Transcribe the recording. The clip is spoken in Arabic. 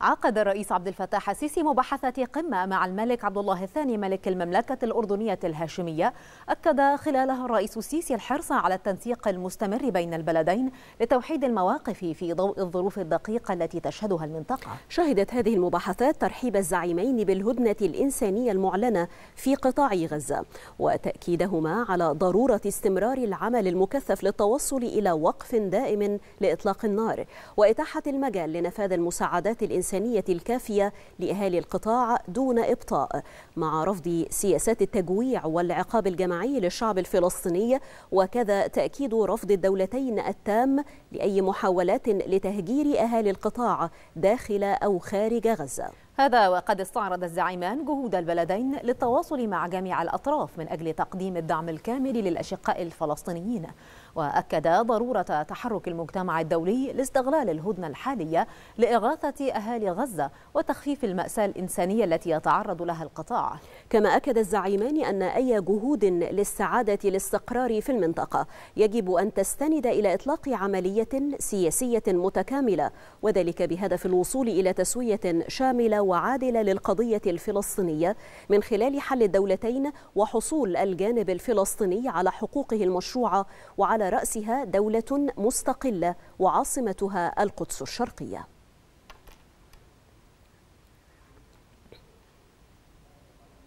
عقد الرئيس عبد الفتاح السيسي مباحثة قمة مع الملك عبد الله الثاني ملك المملكة الأردنية الهاشمية أكد خلالها الرئيس السيسي الحرص على التنسيق المستمر بين البلدين لتوحيد المواقف في ضوء الظروف الدقيقة التي تشهدها المنطقة شهدت هذه المباحثات ترحيب الزعيمين بالهدنة الإنسانية المعلنة في قطاع غزة وتأكيدهما على ضرورة استمرار العمل المكثف للتوصل إلى وقف دائم لإطلاق النار وإتاحة المجال لنفاذ المساعدات الإنسانية الإنسانية الكافية لأهالي القطاع دون إبطاء مع رفض سياسات التجويع والعقاب الجماعي للشعب الفلسطيني وكذا تأكيد رفض الدولتين التام لأي محاولات لتهجير أهالي القطاع داخل أو خارج غزة هذا وقد استعرض الزعيمان جهود البلدين للتواصل مع جميع الأطراف من أجل تقديم الدعم الكامل للأشقاء الفلسطينيين وأكد ضرورة تحرك المجتمع الدولي لاستغلال الهدنة الحالية لإغاثة أهالي غزة وتخفيف المأساة الإنسانية التي يتعرض لها القطاع كما أكد الزعيمان أن أي جهود للسعادة الاستقرار في المنطقة يجب أن تستند إلى إطلاق عملية سياسية متكاملة وذلك بهدف الوصول إلى تسوية شاملة وعادلة للقضية الفلسطينية من خلال حل الدولتين وحصول الجانب الفلسطيني على حقوقه المشروعة وعلى رأسها دولة مستقلة وعاصمتها القدس الشرقية